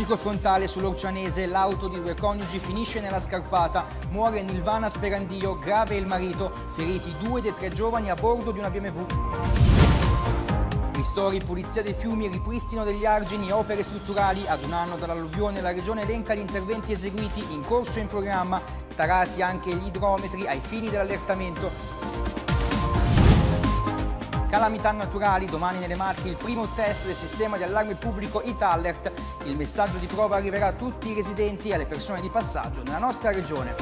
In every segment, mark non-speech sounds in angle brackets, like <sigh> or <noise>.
tragico frontale sull'Orcianese, l'auto di due coniugi finisce nella scarpata, muore Nilvana Sperandio, grave il marito, feriti due dei tre giovani a bordo di una BMW. Ristori, pulizia dei fiumi, ripristino degli argini, opere strutturali. Ad un anno dall'alluvione la regione elenca gli interventi eseguiti in corso e in programma, tarati anche gli idrometri ai fini dell'allertamento. Calamità naturali, domani nelle Marche il primo test del sistema di allarme pubblico Italert. Il messaggio di prova arriverà a tutti i residenti e alle persone di passaggio nella nostra regione.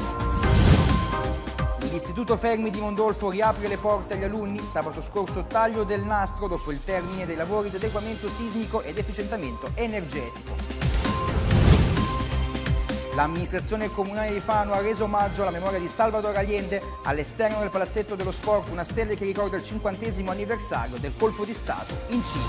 L'Istituto Fermi di Mondolfo riapre le porte agli alunni. Sabato scorso taglio del nastro dopo il termine dei lavori di adeguamento sismico ed efficientamento energetico. L'amministrazione comunale di Fano ha reso omaggio alla memoria di Salvatore Allende all'esterno del Palazzetto dello Sport, una stella che ricorda il cinquantesimo anniversario del colpo di Stato in Cina.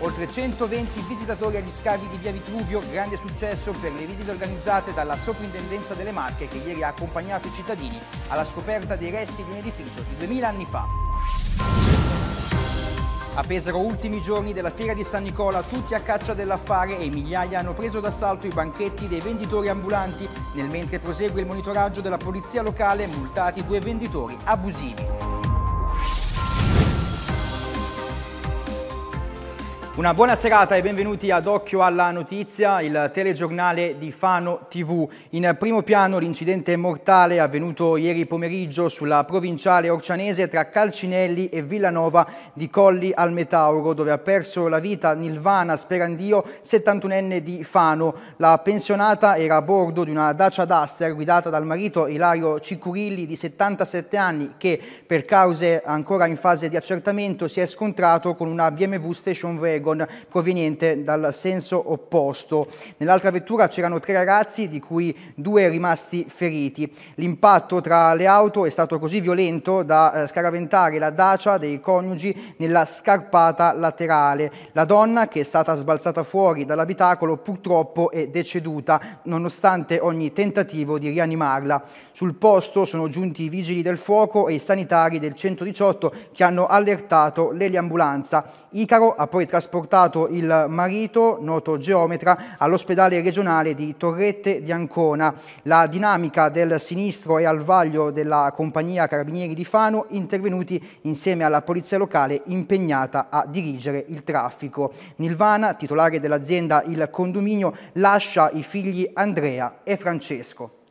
Oltre 120 visitatori agli scavi di via Vitruvio, grande successo per le visite organizzate dalla Soprintendenza delle Marche che ieri ha accompagnato i cittadini alla scoperta dei resti di un edificio di 2000 anni fa. A Pesaro, ultimi giorni della fiera di San Nicola, tutti a caccia dell'affare e migliaia hanno preso d'assalto i banchetti dei venditori ambulanti, nel mentre prosegue il monitoraggio della polizia locale, multati due venditori abusivi. Una buona serata e benvenuti ad Occhio alla Notizia, il telegiornale di Fano TV. In primo piano l'incidente mortale avvenuto ieri pomeriggio sulla provinciale orcianese tra Calcinelli e Villanova di Colli al Metauro, dove ha perso la vita Nilvana Sperandio, 71enne di Fano. La pensionata era a bordo di una Dacia Duster guidata dal marito Ilario Cicurilli di 77 anni che per cause ancora in fase di accertamento si è scontrato con una BMW Station Wagon Eragon proveniente dal senso opposto. Nell'altra vettura c'erano tre ragazzi di cui due rimasti feriti. L'impatto tra le auto è stato così violento da eh, scaraventare la dacia dei coniugi nella scarpata laterale. La donna che è stata sbalzata fuori dall'abitacolo purtroppo è deceduta nonostante ogni tentativo di rianimarla. Sul posto sono giunti i vigili del fuoco e i sanitari del 118 che hanno allertato l'eliambulanza. Icaro ha poi trasportato trasportato il marito, noto geometra, all'ospedale regionale di Torrette di Ancona. La dinamica del sinistro è al vaglio della compagnia Carabinieri di Fano, intervenuti insieme alla polizia locale impegnata a dirigere il traffico. Nilvana, titolare dell'azienda Il Condominio, lascia i figli Andrea e Francesco.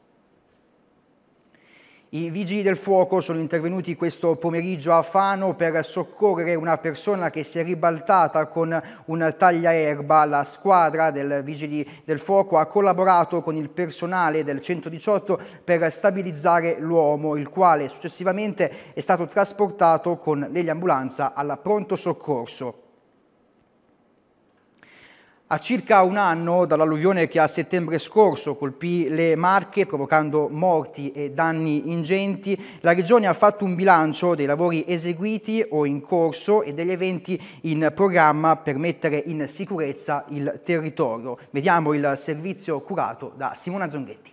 I vigili del fuoco sono intervenuti questo pomeriggio a Fano per soccorrere una persona che si è ribaltata con un tagliaerba. La squadra del vigili del fuoco ha collaborato con il personale del 118 per stabilizzare l'uomo, il quale successivamente è stato trasportato con l'eliambulanza al pronto soccorso. A circa un anno dall'alluvione che a settembre scorso colpì le Marche, provocando morti e danni ingenti, la Regione ha fatto un bilancio dei lavori eseguiti o in corso e degli eventi in programma per mettere in sicurezza il territorio. Vediamo il servizio curato da Simona Zonghetti.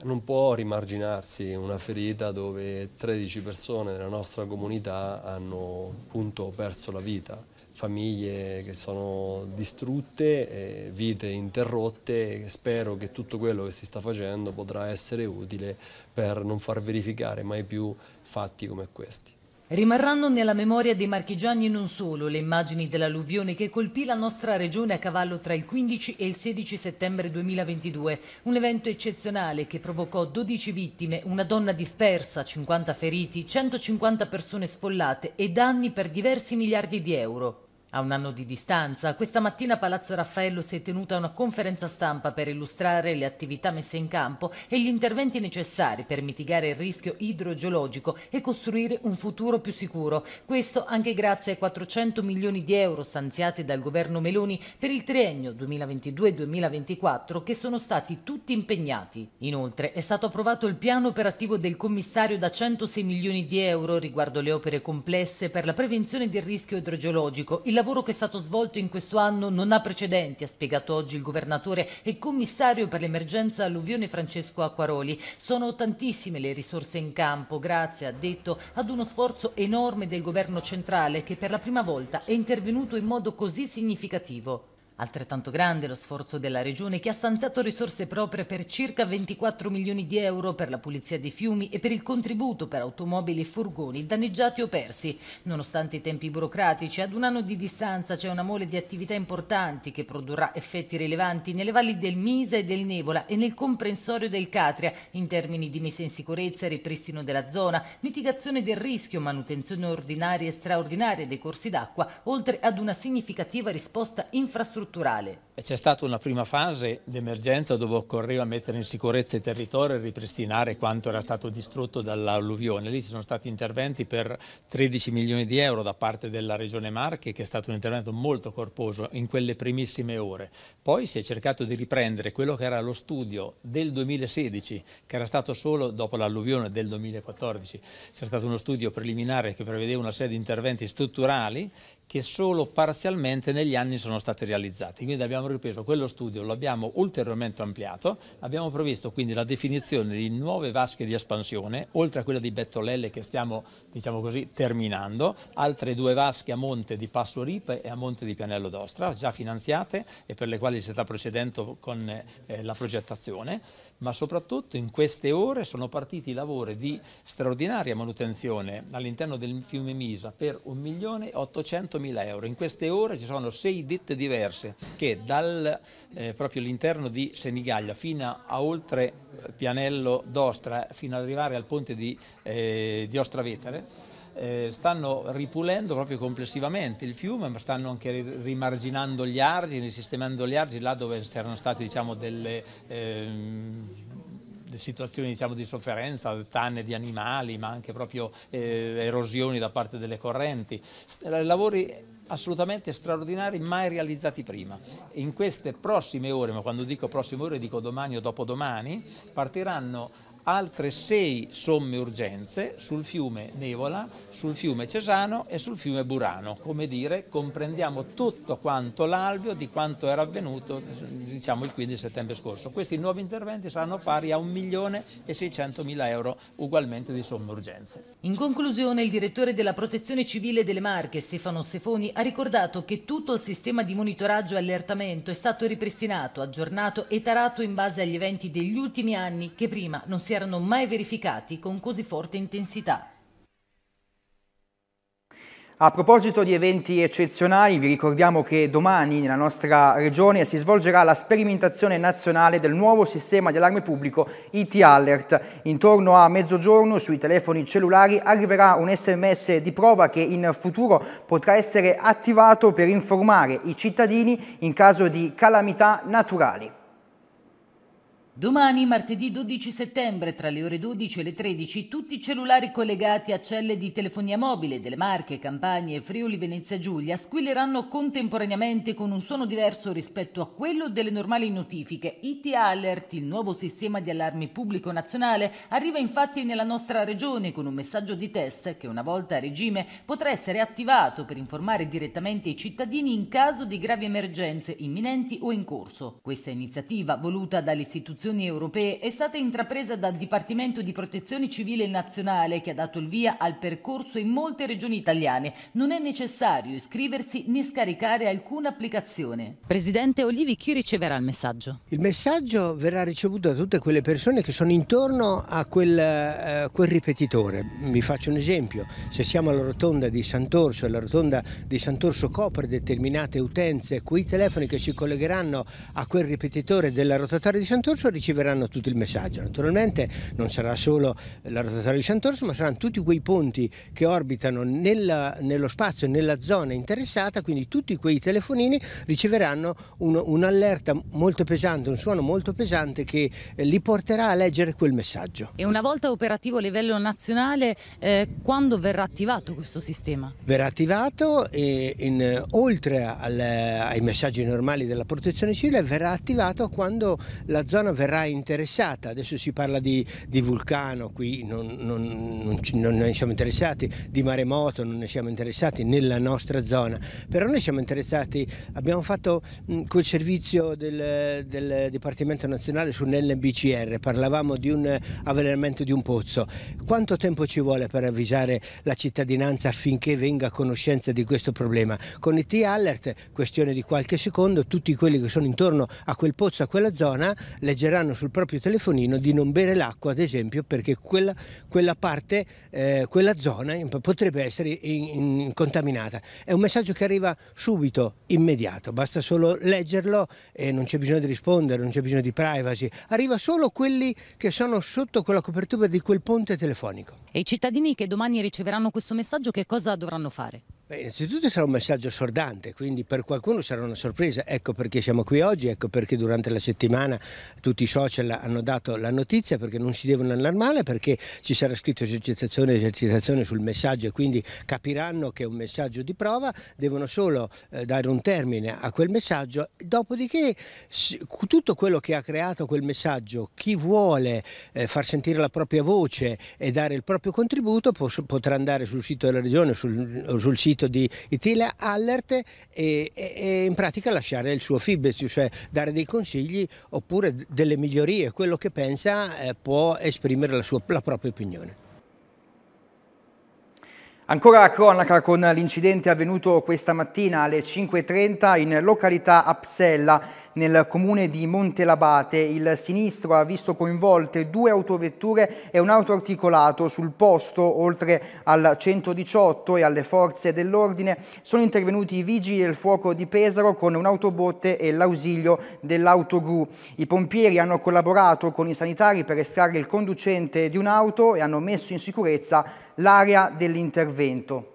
Non può rimarginarsi una ferita dove 13 persone della nostra comunità hanno appunto perso la vita famiglie che sono distrutte, vite interrotte, spero che tutto quello che si sta facendo potrà essere utile per non far verificare mai più fatti come questi. Rimarranno nella memoria dei marchigiani non solo le immagini dell'alluvione che colpì la nostra regione a cavallo tra il 15 e il 16 settembre 2022, un evento eccezionale che provocò 12 vittime, una donna dispersa, 50 feriti, 150 persone sfollate e danni per diversi miliardi di euro. A un anno di distanza, questa mattina a Palazzo Raffaello si è tenuta una conferenza stampa per illustrare le attività messe in campo e gli interventi necessari per mitigare il rischio idrogeologico e costruire un futuro più sicuro. Questo anche grazie ai 400 milioni di euro stanziati dal governo Meloni per il triennio 2022-2024 che sono stati tutti impegnati. Inoltre è stato approvato il piano operativo del commissario da 106 milioni di euro riguardo le opere complesse per la prevenzione del rischio idrogeologico, il lavoro che è stato svolto in questo anno non ha precedenti, ha spiegato oggi il governatore e commissario per l'emergenza alluvione Francesco Acquaroli. Sono tantissime le risorse in campo, grazie, ha detto, ad uno sforzo enorme del governo centrale che per la prima volta è intervenuto in modo così significativo. Altrettanto grande lo sforzo della Regione che ha stanziato risorse proprie per circa 24 milioni di euro per la pulizia dei fiumi e per il contributo per automobili e furgoni danneggiati o persi. Nonostante i tempi burocratici, ad un anno di distanza c'è una mole di attività importanti che produrrà effetti rilevanti nelle valli del Misa e del Nevola e nel comprensorio del Catria in termini di messa in sicurezza e ripristino della zona, mitigazione del rischio, manutenzione ordinaria e straordinaria dei corsi d'acqua, oltre ad una significativa risposta infrastrutturale strutturale. C'è stata una prima fase d'emergenza dove occorreva mettere in sicurezza il territorio e ripristinare quanto era stato distrutto dall'alluvione. Lì ci sono stati interventi per 13 milioni di euro da parte della Regione Marche, che è stato un intervento molto corposo in quelle primissime ore. Poi si è cercato di riprendere quello che era lo studio del 2016, che era stato solo dopo l'alluvione del 2014. C'era stato uno studio preliminare che prevedeva una serie di interventi strutturali che solo parzialmente negli anni sono stati realizzati. Quindi abbiamo ripreso quello studio, lo abbiamo ulteriormente ampliato, abbiamo previsto quindi la definizione di nuove vasche di espansione, oltre a quella di Bettolelle che stiamo diciamo così, terminando, altre due vasche a monte di Passo Ripe e a monte di Pianello d'Ostra, già finanziate e per le quali si sta procedendo con eh, la progettazione, ma soprattutto in queste ore sono partiti i lavori di straordinaria manutenzione all'interno del fiume Misa per 1.800.000 8.000 euro. In queste ore ci sono sei ditte diverse che dal, eh, proprio all'interno di Senigallia fino a oltre eh, Pianello d'Ostra, fino ad arrivare al ponte di, eh, di Ostravetere, eh, stanno ripulendo proprio complessivamente il fiume, ma stanno anche rimarginando gli argini, sistemando gli argini là dove c'erano state diciamo, delle... Ehm situazioni diciamo, di sofferenza, tanne di animali, ma anche proprio eh, erosioni da parte delle correnti. Eh, lavori assolutamente straordinari mai realizzati prima. In queste prossime ore, ma quando dico prossime ore dico domani o dopodomani, partiranno altre sei somme urgenze sul fiume Nevola, sul fiume Cesano e sul fiume Burano. Come dire, comprendiamo tutto quanto l'alveo di quanto era avvenuto diciamo, il 15 settembre scorso. Questi nuovi interventi saranno pari a 1.600.000 euro ugualmente di somme urgenze. In conclusione il direttore della Protezione Civile delle Marche, Stefano Sefoni, ha ricordato che tutto il sistema di monitoraggio e allertamento è stato ripristinato, aggiornato e tarato in base agli eventi degli ultimi anni che prima non si era erano mai verificati con così forte intensità. A proposito di eventi eccezionali, vi ricordiamo che domani nella nostra regione si svolgerà la sperimentazione nazionale del nuovo sistema di allarme pubblico IT Alert. Intorno a mezzogiorno sui telefoni cellulari arriverà un sms di prova che in futuro potrà essere attivato per informare i cittadini in caso di calamità naturali. Domani, martedì 12 settembre, tra le ore 12 e le 13, tutti i cellulari collegati a celle di telefonia mobile delle Marche, Campagne e Friuli Venezia Giulia squilleranno contemporaneamente con un suono diverso rispetto a quello delle normali notifiche. IT Alert, il nuovo sistema di allarme pubblico nazionale, arriva infatti nella nostra regione con un messaggio di test che una volta a regime potrà essere attivato per informare direttamente i cittadini in caso di gravi emergenze imminenti o in corso. Questa iniziativa voluta dall'istituzione istituzioni europee è stata intrapresa dal Dipartimento di Protezione Civile Nazionale che ha dato il via al percorso in molte regioni italiane. Non è necessario iscriversi né scaricare alcuna applicazione. Presidente Olivi, chi riceverà il messaggio? Il messaggio verrà ricevuto da tutte quelle persone che sono intorno a quel, eh, quel ripetitore. Vi faccio un esempio, se siamo alla rotonda di Sant'Orso e la rotonda di Sant'Orso copre determinate utenze, quei telefoni che si collegheranno a quel ripetitore della rotatoria di Sant'Orso riceveranno tutto il messaggio. Naturalmente non sarà solo la rotatoria di Sant'Orso, ma saranno tutti quei ponti che orbitano nella, nello spazio, nella zona interessata, quindi tutti quei telefonini riceveranno un'allerta molto pesante, un suono molto pesante che eh, li porterà a leggere quel messaggio. E una volta operativo a livello nazionale, eh, quando verrà attivato questo sistema? Verrà attivato e in, oltre al, eh, ai messaggi normali della protezione civile verrà attivato quando la zona verrà verrà interessata, adesso si parla di, di vulcano, qui non, non, non, non, ne siamo interessati, di maremoto non ne siamo interessati nella nostra zona, però noi siamo interessati, abbiamo fatto mh, quel servizio del, del Dipartimento Nazionale su sull'NBCR, parlavamo di un avvelenamento di un pozzo, quanto tempo ci vuole per avvisare la cittadinanza affinché venga a conoscenza di questo problema? Con i T-Alert, questione di qualche secondo, tutti quelli che sono intorno a quel pozzo, a quella zona, leggeranno ricorderanno sul proprio telefonino di non bere l'acqua, ad esempio, perché quella, quella parte, eh, quella zona potrebbe essere in, in, contaminata. È un messaggio che arriva subito, immediato, basta solo leggerlo e non c'è bisogno di rispondere, non c'è bisogno di privacy. Arriva solo quelli che sono sotto quella copertura di quel ponte telefonico. E i cittadini che domani riceveranno questo messaggio che cosa dovranno fare? Beh, innanzitutto sarà un messaggio assordante, quindi per qualcuno sarà una sorpresa, ecco perché siamo qui oggi, ecco perché durante la settimana tutti i social hanno dato la notizia, perché non si devono allarmare, perché ci sarà scritto esercitazione esercitazione sul messaggio e quindi capiranno che è un messaggio di prova, devono solo eh, dare un termine a quel messaggio, dopodiché tutto quello che ha creato quel messaggio, chi vuole eh, far sentire la propria voce e dare il proprio contributo potrà andare sul sito della regione, sul, sul sito sito di Itila Allert e, e in pratica lasciare il suo feedback, cioè dare dei consigli oppure delle migliorie, quello che pensa eh, può esprimere la, sua, la propria opinione. Ancora a cronaca con l'incidente avvenuto questa mattina alle 5.30 in località Apsella nel comune di Montelabate il sinistro ha visto coinvolte due autovetture e un auto articolato. Sul posto, oltre al 118 e alle forze dell'ordine, sono intervenuti i vigili del fuoco di Pesaro con un'autobotte e l'ausilio dell'autogru. I pompieri hanno collaborato con i sanitari per estrarre il conducente di un'auto e hanno messo in sicurezza l'area dell'intervento.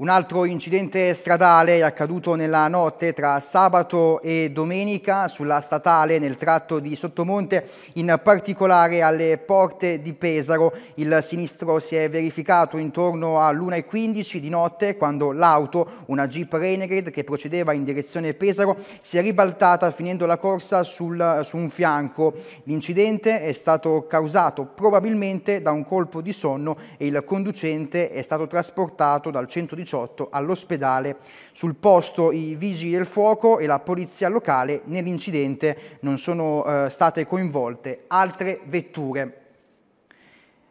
Un altro incidente stradale è accaduto nella notte tra sabato e domenica sulla statale nel tratto di Sottomonte, in particolare alle porte di Pesaro. Il sinistro si è verificato intorno all'1.15 di notte quando l'auto, una Jeep Renegade che procedeva in direzione Pesaro, si è ribaltata finendo la corsa sul, su un fianco. L'incidente è stato causato probabilmente da un colpo di sonno e il conducente è stato trasportato dal 118 2018 all'ospedale. Sul posto i vigili del fuoco e la polizia locale nell'incidente non sono eh, state coinvolte altre vetture.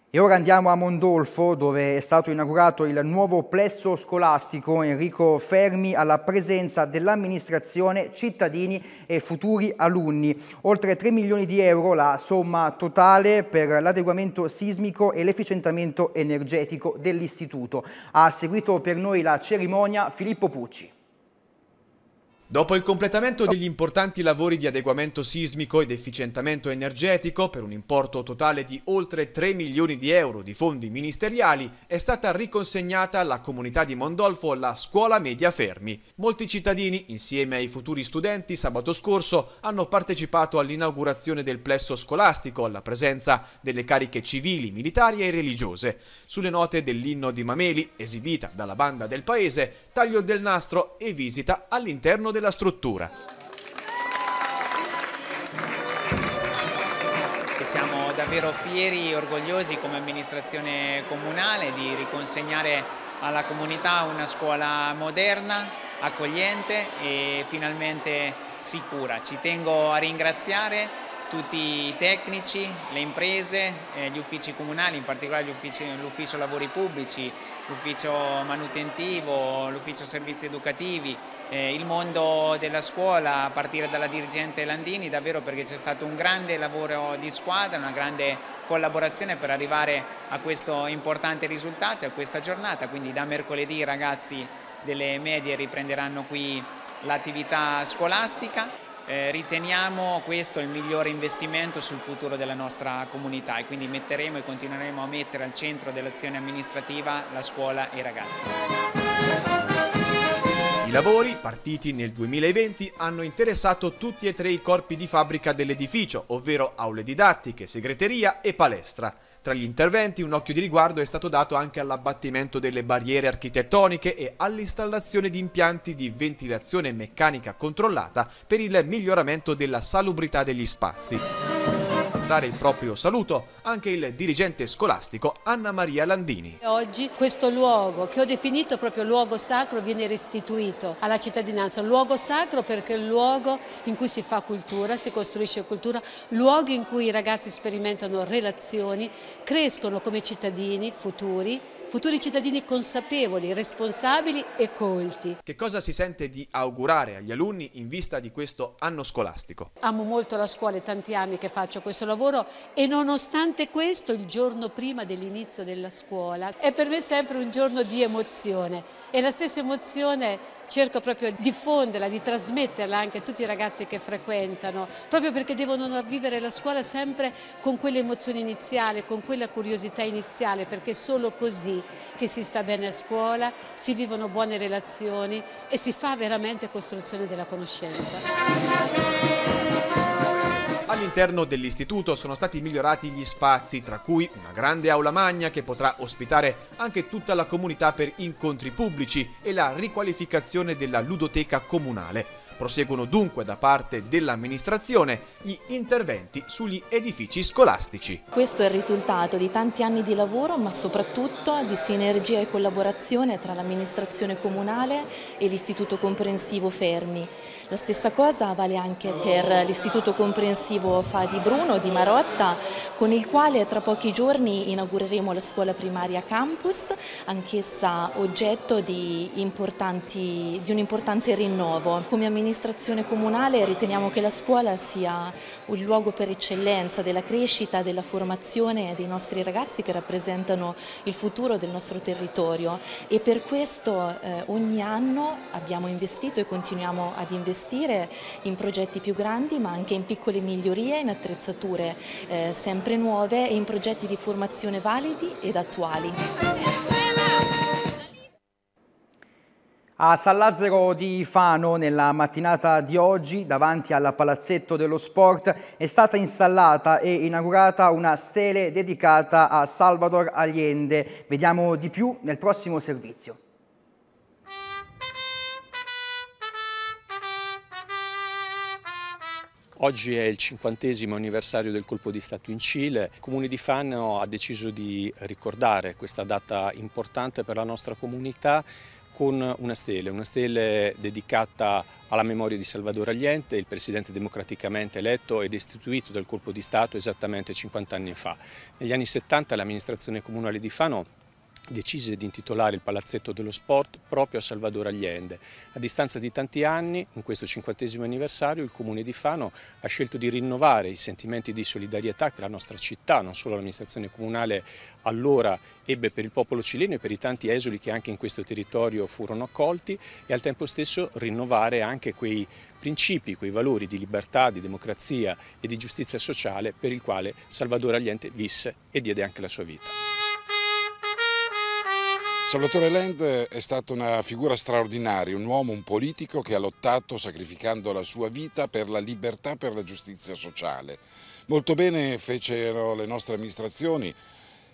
E ora andiamo a Mondolfo dove è stato inaugurato il nuovo plesso scolastico Enrico Fermi alla presenza dell'amministrazione, cittadini e futuri alunni. Oltre 3 milioni di euro la somma totale per l'adeguamento sismico e l'efficientamento energetico dell'istituto. Ha seguito per noi la cerimonia Filippo Pucci. Dopo il completamento degli importanti lavori di adeguamento sismico ed efficientamento energetico per un importo totale di oltre 3 milioni di euro di fondi ministeriali, è stata riconsegnata alla comunità di Mondolfo la scuola media Fermi. Molti cittadini, insieme ai futuri studenti, sabato scorso hanno partecipato all'inaugurazione del plesso scolastico alla presenza delle cariche civili, militari e religiose. Sulle note dell'inno di Mameli, esibita dalla banda del paese, taglio del nastro e visita all'interno del della struttura. Siamo davvero fieri e orgogliosi come amministrazione comunale di riconsegnare alla comunità una scuola moderna, accogliente e finalmente sicura. Ci tengo a ringraziare tutti i tecnici, le imprese, eh, gli uffici comunali, in particolare l'ufficio lavori pubblici, l'ufficio manutentivo, l'ufficio servizi educativi, eh, il mondo della scuola a partire dalla dirigente Landini, davvero perché c'è stato un grande lavoro di squadra, una grande collaborazione per arrivare a questo importante risultato e a questa giornata, quindi da mercoledì i ragazzi delle medie riprenderanno qui l'attività scolastica. Eh, riteniamo questo il migliore investimento sul futuro della nostra comunità e quindi metteremo e continueremo a mettere al centro dell'azione amministrativa la scuola e i ragazzi. I lavori, partiti nel 2020, hanno interessato tutti e tre i corpi di fabbrica dell'edificio, ovvero aule didattiche, segreteria e palestra. Tra gli interventi un occhio di riguardo è stato dato anche all'abbattimento delle barriere architettoniche e all'installazione di impianti di ventilazione meccanica controllata per il miglioramento della salubrità degli spazi portare il proprio saluto anche il dirigente scolastico Anna Maria Landini. Oggi questo luogo che ho definito proprio luogo sacro viene restituito alla cittadinanza, luogo sacro perché è il luogo in cui si fa cultura, si costruisce cultura, luogo in cui i ragazzi sperimentano relazioni, crescono come cittadini futuri futuri cittadini consapevoli, responsabili e colti. Che cosa si sente di augurare agli alunni in vista di questo anno scolastico? Amo molto la scuola, è tanti anni che faccio questo lavoro e nonostante questo il giorno prima dell'inizio della scuola è per me sempre un giorno di emozione e la stessa emozione cerco proprio di diffonderla, di trasmetterla anche a tutti i ragazzi che frequentano, proprio perché devono vivere la scuola sempre con quell'emozione iniziale, con quella curiosità iniziale, perché è solo così che si sta bene a scuola, si vivono buone relazioni e si fa veramente costruzione della conoscenza. All'interno dell'istituto sono stati migliorati gli spazi, tra cui una grande aula magna che potrà ospitare anche tutta la comunità per incontri pubblici e la riqualificazione della ludoteca comunale. Proseguono dunque da parte dell'amministrazione gli interventi sugli edifici scolastici. Questo è il risultato di tanti anni di lavoro ma soprattutto di sinergia e collaborazione tra l'amministrazione comunale e l'istituto comprensivo Fermi. La stessa cosa vale anche per l'istituto comprensivo Fa di Bruno di Marotta con il quale tra pochi giorni inaugureremo la scuola primaria campus, anch'essa oggetto di, di, un importante rinnovo. Come amministrazione comunale riteniamo che la scuola sia un luogo per eccellenza della crescita, della formazione dei nostri ragazzi che rappresentano il futuro del nostro territorio e per questo eh, ogni anno abbiamo investito e continuiamo ad investire in progetti più grandi ma anche in piccole migliorie, in attrezzature eh, sempre nuove e in progetti di formazione validi ed attuali. A San Lazzaro di Fano, nella mattinata di oggi, davanti al Palazzetto dello Sport, è stata installata e inaugurata una stele dedicata a Salvador Allende. Vediamo di più nel prossimo servizio. Oggi è il cinquantesimo anniversario del colpo di Stato in Cile. Il Comune di Fano ha deciso di ricordare questa data importante per la nostra comunità con una stele, una stele dedicata alla memoria di Salvador Allende, il presidente democraticamente eletto ed istituito dal colpo di Stato esattamente 50 anni fa. Negli anni 70 l'amministrazione comunale di Fano decise di intitolare il Palazzetto dello Sport proprio a Salvador Allende. A distanza di tanti anni, in questo cinquantesimo anniversario, il Comune di Fano ha scelto di rinnovare i sentimenti di solidarietà che la nostra città, non solo l'amministrazione comunale allora ebbe per il popolo cileno e per i tanti esuli che anche in questo territorio furono accolti e al tempo stesso rinnovare anche quei principi, quei valori di libertà, di democrazia e di giustizia sociale per il quale Salvador Allende visse e diede anche la sua vita. Salvatore Land è stato una figura straordinaria, un uomo, un politico che ha lottato sacrificando la sua vita per la libertà, per la giustizia sociale. Molto bene fecero le nostre amministrazioni,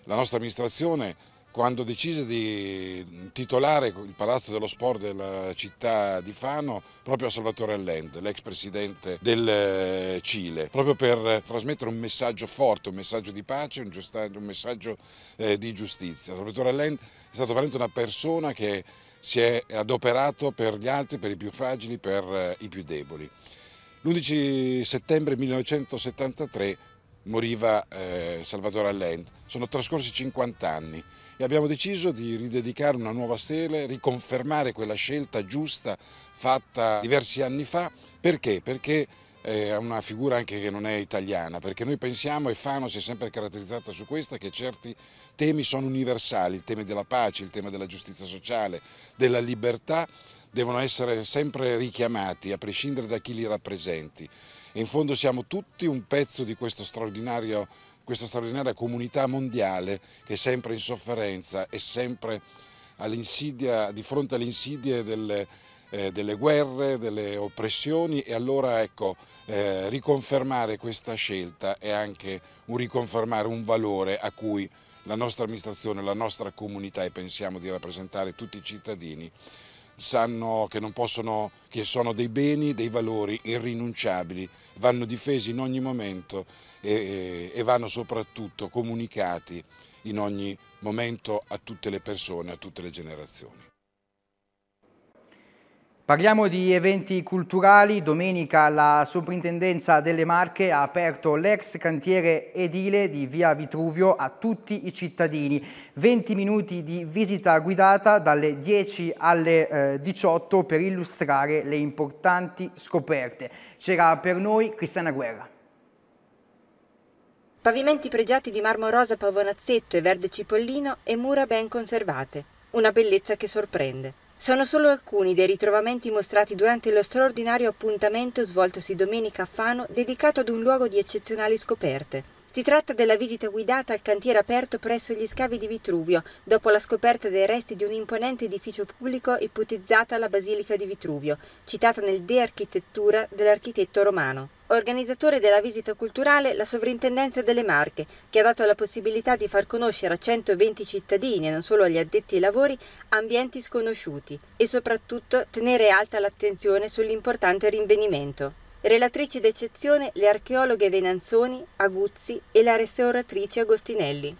la nostra amministrazione quando decise di titolare il Palazzo dello Sport della città di Fano proprio a Salvatore Allende, l'ex presidente del eh, Cile, proprio per trasmettere un messaggio forte, un messaggio di pace, un, messaggio eh, di giustizia. Salvatore Allende è stato veramente una persona che si è adoperato per gli altri, per i più fragili, per eh, i più deboli. L'11 settembre 1973 moriva Salvatore Allende, sono trascorsi 50 anni e abbiamo deciso di ridedicare una nuova stele, riconfermare quella scelta giusta fatta diversi anni fa. Perché? Perché è eh, una figura anche che non è italiana, perché noi pensiamo, e Fano si è sempre caratterizzata su questa, che certi temi sono universali, il tema della pace, il tema della giustizia sociale, della libertà, devono essere sempre richiamati, a prescindere da chi li rappresenti. E in fondo siamo tutti un pezzo di questo straordinario questa straordinaria comunità mondiale che è sempre in sofferenza e sempre di fronte alle insidie delle, eh, delle, guerre, delle oppressioni e allora ecco, eh, riconfermare questa scelta è anche un riconfermare un valore a cui la nostra amministrazione, la nostra comunità e pensiamo di rappresentare tutti i cittadini sanno che, possono, che, sono dei beni, dei valori irrinunciabili, vanno difesi in ogni momento e, e, vanno soprattutto comunicati in ogni momento a tutte le persone, a tutte le generazioni. Parliamo di eventi culturali. Domenica la Soprintendenza delle Marche ha aperto l'ex cantiere edile di Via Vitruvio a tutti i cittadini. 20 minuti di visita guidata dalle 10 alle 18 eh, per illustrare le importanti scoperte. C'era per noi Cristiana Guerra. Pavimenti pregiati di marmo rosa pavonazzetto e verde cipollino e mura ben conservate. Una bellezza che sorprende. Sono solo alcuni dei ritrovamenti mostrati durante lo straordinario appuntamento svoltosi domenica a Fano dedicato ad un luogo di eccezionali scoperte. Si tratta della visita guidata al cantiere aperto presso gli scavi di Vitruvio, dopo la scoperta dei resti di un imponente edificio pubblico ipotizzata alla Basilica di Vitruvio, citata nel De Architettura dell'architetto romano. Organizzatore della visita culturale la Sovrintendenza delle Marche, che ha dato la possibilità di far conoscere a 120 cittadini e non solo agli addetti ai lavori ambienti sconosciuti e soprattutto tenere alta l'attenzione sull'importante rinvenimento relatrici d'eccezione le archeologhe Venanzoni, Aguzzi e la restauratrice Agostinelli.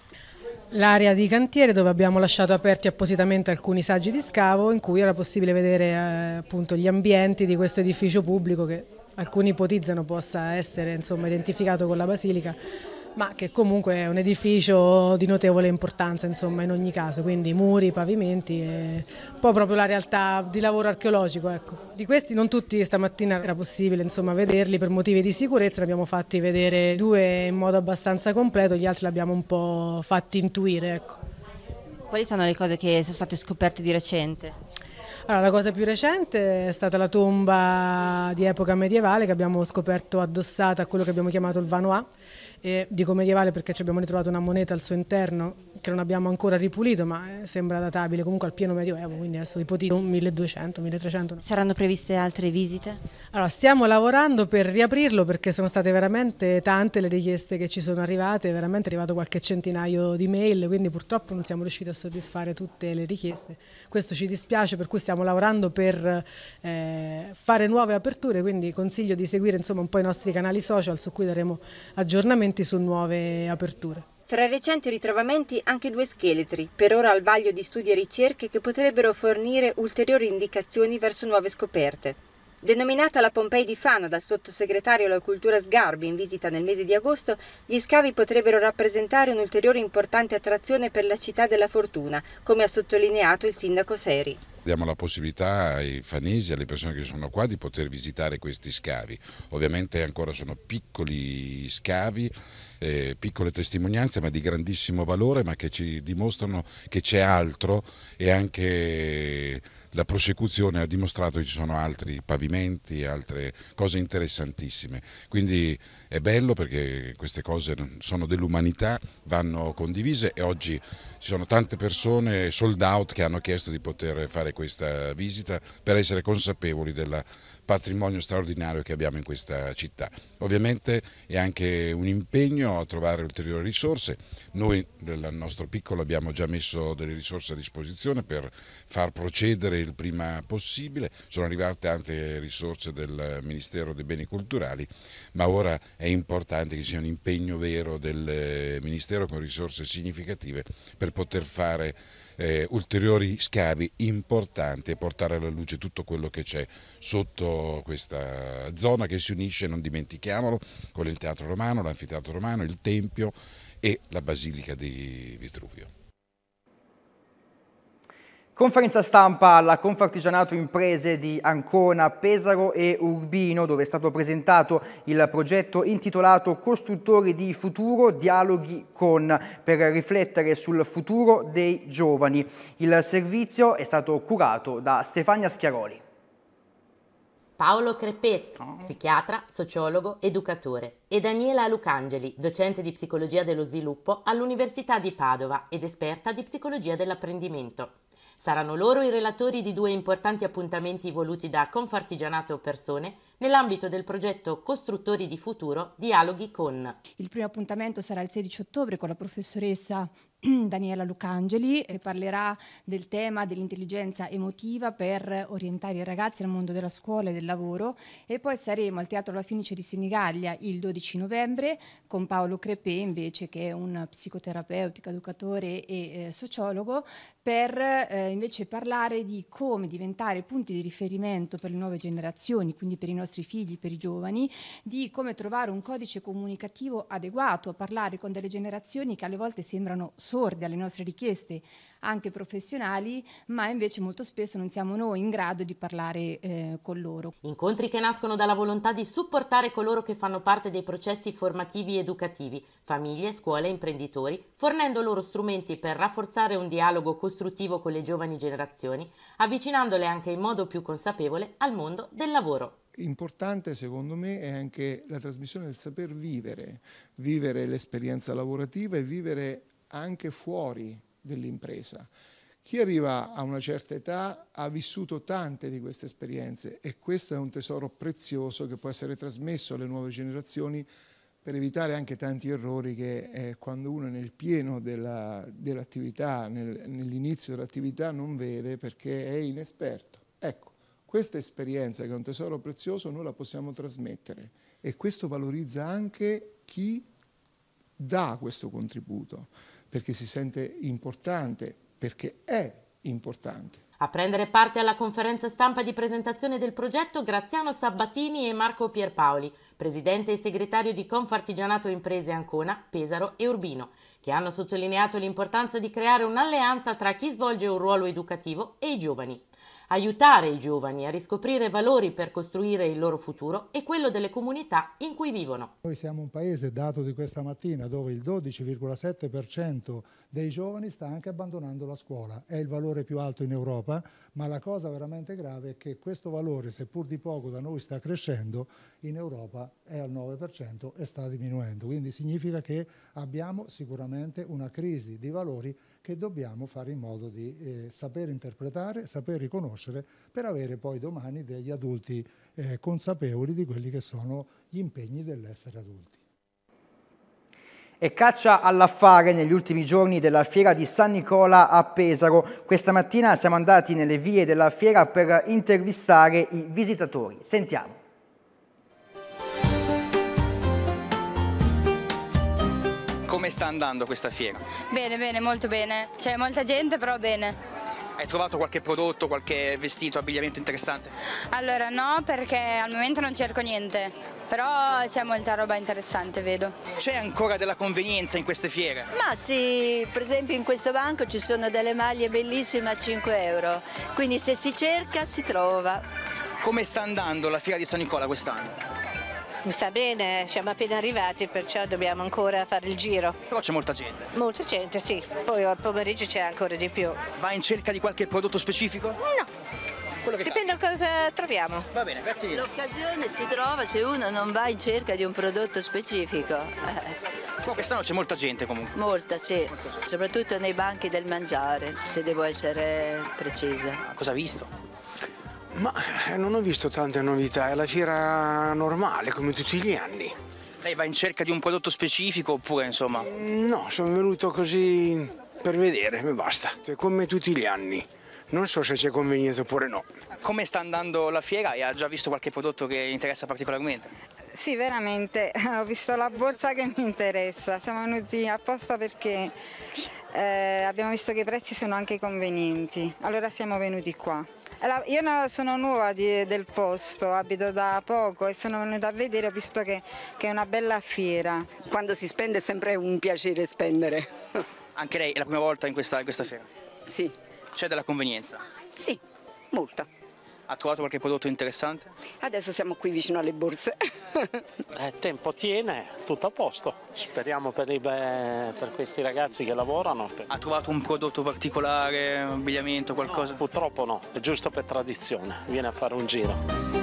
L'area di cantiere dove abbiamo lasciato aperti appositamente alcuni saggi di scavo in cui era possibile vedere eh, appunto, gli ambienti di questo edificio pubblico che alcuni ipotizzano possa essere insomma, identificato con la basilica ma che comunque è un edificio di notevole importanza insomma in ogni caso, quindi muri, pavimenti e un po' proprio la realtà di lavoro archeologico. Ecco. Di questi non tutti stamattina era possibile insomma, vederli per motivi di sicurezza, ne abbiamo fatti vedere due in modo abbastanza completo, gli altri li abbiamo un po' fatti intuire. Ecco. Quali sono le cose che sono state scoperte di recente? Allora, la cosa più recente è stata la tomba di epoca medievale che abbiamo scoperto addossata a quello che abbiamo chiamato il Vanois, eh, dico medievale perché ci abbiamo ritrovato una moneta al suo interno che non abbiamo ancora ripulito ma eh, sembra databile comunque al pieno medioevo quindi adesso ipotizzo 1200-1300 saranno previste altre visite? Allora stiamo lavorando per riaprirlo perché sono state veramente tante le richieste che ci sono arrivate veramente è arrivato qualche centinaio di mail quindi purtroppo non siamo riusciti a soddisfare tutte le richieste questo ci dispiace per cui stiamo lavorando per eh, fare nuove aperture quindi consiglio di seguire insomma un po' i nostri canali social su cui daremo aggiornamenti aggiornamenti su nuove aperture. Tra i recenti ritrovamenti anche due scheletri, per ora al vaglio di studi e ricerche che potrebbero fornire ulteriori indicazioni verso nuove scoperte. Denominata la Pompei di Fano dal sottosegretario alla cultura Sgarbi in visita nel mese di agosto, gli scavi potrebbero rappresentare un'ulteriore importante attrazione per la città della fortuna, come ha sottolineato il sindaco Seri. Diamo la possibilità ai fanesi, alle persone che sono qua, di poter visitare questi scavi. Ovviamente ancora sono piccoli scavi, eh, piccole testimonianze, ma di grandissimo valore, ma che ci dimostrano che c'è altro e anche la prosecuzione ha dimostrato che ci sono altri pavimenti, altre cose interessantissime. Quindi è bello perché queste cose sono dell'umanità, vanno condivise e oggi ci sono tante persone sold out che hanno chiesto di poter fare questa visita per essere consapevoli della patrimonio straordinario che abbiamo in questa città. Ovviamente è anche un impegno a trovare ulteriori risorse, noi nel nostro piccolo abbiamo già messo delle risorse a disposizione per far procedere il prima possibile, sono arrivate anche risorse del Ministero dei Beni Culturali, ma ora è importante che ci sia un impegno vero del Ministero con risorse significative per poter fare eh, ulteriori scavi importanti e portare alla luce tutto quello che c'è sotto questa zona che si unisce, non dimentichiamolo, con il Teatro Romano, l'Anfiteatro Romano, il Tempio e la Basilica di Vitruvio. Conferenza stampa alla Confartigianato Imprese di Ancona, Pesaro e Urbino dove è stato presentato il progetto intitolato Costruttori di futuro, dialoghi con per riflettere sul futuro dei giovani. Il servizio è stato curato da Stefania Schiaroli. Paolo Crepetti, oh. psichiatra, sociologo, educatore, e Daniela Lucangeli, docente di psicologia dello sviluppo all'Università di Padova ed esperta di psicologia dell'apprendimento. Saranno loro i relatori di due importanti appuntamenti voluti da Confartigianato Persone nell'ambito del progetto Costruttori di Futuro Dialoghi con. Il primo appuntamento sarà il 16 ottobre con la professoressa <clears throat> Daniela Lucangeli che eh, parlerà del tema dell'intelligenza emotiva per orientare i ragazzi al mondo della scuola e del lavoro e poi saremo al Teatro La Finice di Senigallia il 12 novembre con Paolo Crepè invece che è un psicoterapeutico, educatore e eh, sociologo per eh, invece parlare di come diventare punti di riferimento per le nuove generazioni, quindi per i nostri figli, per i giovani, di come trovare un codice comunicativo adeguato a parlare con delle generazioni che alle volte sembrano solo sordi alle nostre richieste anche professionali, ma invece molto spesso non siamo noi in grado di parlare eh, con loro. Incontri che nascono dalla volontà di supportare coloro che fanno parte dei processi formativi educativi, famiglie, scuole, imprenditori, fornendo loro strumenti per rafforzare un dialogo costruttivo con le giovani generazioni, avvicinandole anche in modo più consapevole al mondo del lavoro. Importante secondo me è anche la trasmissione del saper vivere, vivere l'esperienza lavorativa e vivere anche fuori dell'impresa. Chi arriva a una certa età ha vissuto tante di queste esperienze e questo è un tesoro prezioso che può essere trasmesso alle nuove generazioni per evitare anche tanti errori che eh, quando uno è nel pieno dell'attività, dell nel, nell'inizio dell'attività non vede perché è inesperto. Ecco, questa esperienza che è un tesoro prezioso noi la possiamo trasmettere e questo valorizza anche chi dà questo contributo perché si sente importante, perché è importante. A prendere parte alla conferenza stampa di presentazione del progetto Graziano Sabbatini e Marco Pierpaoli, presidente e segretario di Confartigianato Imprese Ancona, Pesaro e Urbino, che hanno sottolineato l'importanza di creare un'alleanza tra chi svolge un ruolo educativo e i giovani aiutare i giovani a riscoprire valori per costruire il loro futuro e quello delle comunità in cui vivono. Noi siamo un paese, dato di questa mattina, dove il 12,7% dei giovani sta anche abbandonando la scuola. È il valore più alto in Europa, ma la cosa veramente grave è che questo valore, seppur di poco da noi sta crescendo, in Europa è al 9% e sta diminuendo. Quindi significa che abbiamo sicuramente una crisi di valori che dobbiamo fare in modo di eh, saper interpretare, saper riconoscere per avere poi domani degli adulti eh, consapevoli di quelli che sono gli impegni dell'essere adulti. E caccia all'affare negli ultimi giorni della fiera di San Nicola a Pesaro. Questa mattina siamo andati nelle vie della fiera per intervistare i visitatori. Sentiamo. Come sta andando questa fiera? Bene, bene, molto bene. C'è molta gente, però bene. Hai trovato qualche prodotto, qualche vestito, abbigliamento interessante? Allora no, perché al momento non cerco niente, però c'è molta roba interessante, vedo. C'è ancora della convenienza in queste fiere? Ma sì, per esempio in questo banco ci sono delle maglie bellissime a 5 euro, quindi se si cerca si trova. Come sta andando la fiera di San Nicola quest'anno? sta bene, siamo appena arrivati perciò dobbiamo ancora fare il giro. Però c'è molta gente. Molta gente, sì. Poi al pomeriggio c'è ancora di più. Va in cerca di qualche prodotto specifico? No. Dipende da cosa troviamo. Va bene, grazie mille. L'occasione si trova se uno non va in cerca di un prodotto specifico. Qua quest'anno c'è molta gente comunque. Molta, sì. Molta soprattutto nei banchi del mangiare, se devo essere precisa. Cosa ha visto? Ma eh, non ho visto tante novità, è la fiera normale come tutti gli anni. Lei va in cerca di un prodotto specifico oppure insomma? Mm, no, sono venuto così per vedere e basta, come tutti gli anni. Non so se ci è conveniente oppure no. Come sta andando la fiera? E ha già visto qualche prodotto che interessa particolarmente? Sì, veramente, <laughs> ho visto la borsa che mi interessa. Siamo venuti apposta perché eh, abbiamo visto che i prezzi sono anche convenienti. Allora siamo venuti qua. Allora, io sono nuova di, del posto, abito da poco e sono venuta a vedere, ho visto che, che è una bella fiera. Quando si spende è sempre un piacere spendere. <laughs> Anche lei è la prima volta in questa, in questa fiera? Sì. C'è della convenienza? Sì, molta. Ha trovato qualche prodotto interessante? Adesso siamo qui vicino alle borse. <laughs> eh, tempo tiene, tutto a posto. Speriamo per, i, per, questi ragazzi che lavorano. Ha trovato un prodotto particolare, un abbigliamento, qualcosa? No, purtroppo no, è giusto per tradizione, viene a fare un giro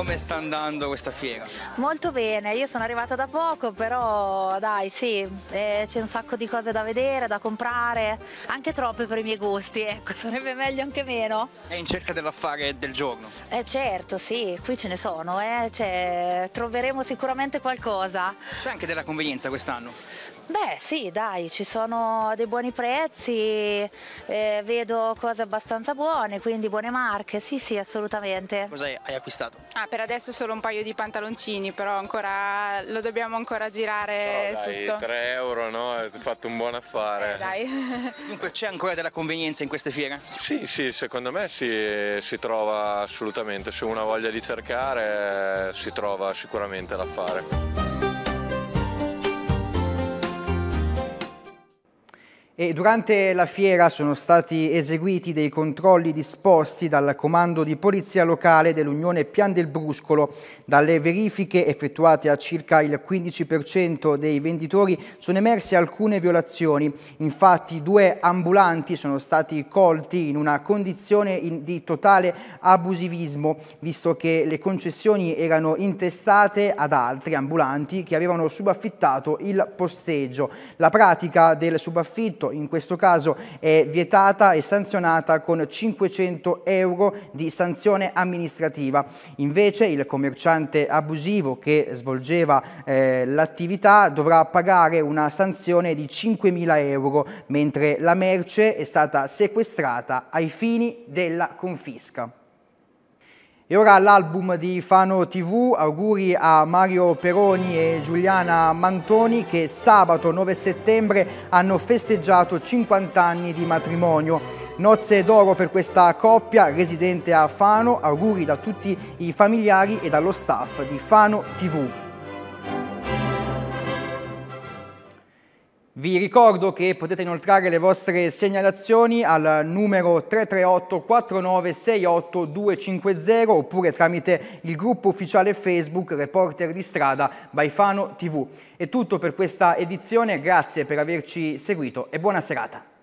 come sta andando questa fiera? Molto bene, io sono arrivata da poco, però dai sì, eh, c'è un sacco di cose da vedere, da comprare, anche troppe per i miei gusti, ecco, <laughs> sarebbe meglio anche meno. È in cerca dell'affare del giorno? Eh certo, sì, qui ce ne sono, eh, cioè, troveremo sicuramente qualcosa. C'è anche della convenienza quest'anno? Beh sì dai, ci sono dei buoni prezzi, eh, vedo cose abbastanza buone, quindi buone marche, sì sì assolutamente. Cosa hai acquistato? Ah, per adesso solo un paio di pantaloncini, però ancora lo dobbiamo ancora girare no, dai, tutto. 3 euro no? Hai fatto un buon affare. Eh, dai. <laughs> Dunque c'è ancora della convenienza in queste fiere? Sì sì, secondo me si, si trova assolutamente, se uno ha voglia di cercare si trova sicuramente l'affare. e durante la fiera sono stati eseguiti dei controlli disposti dal Comando di Polizia Locale dell'Unione Pian del Bruscolo. Dalle verifiche effettuate a circa il 15% dei venditori sono emerse alcune violazioni. Infatti due ambulanti sono stati colti in una condizione di totale abusivismo, visto che le concessioni erano intestate ad altri ambulanti che avevano subaffittato il posteggio. La pratica del subaffitto in questo caso è vietata e sanzionata con 500 euro di sanzione amministrativa. Invece il commerciante abusivo che svolgeva eh, l'attività dovrà pagare una sanzione di 5.000 euro, mentre la merce è stata sequestrata ai fini della confisca. E ora l'album di Fano TV, auguri a Mario Peroni e Giuliana Mantoni che sabato 9 settembre hanno festeggiato 50 anni di matrimonio. Nozze d'oro per questa coppia residente a Fano, auguri da tutti i familiari e dallo staff di Fano TV. Vi ricordo che potete inoltrare le vostre segnalazioni al numero 338 4968 250 oppure tramite il gruppo ufficiale Facebook Reporter di strada Baifano TV. È tutto per questa edizione, grazie per averci seguito e buona serata.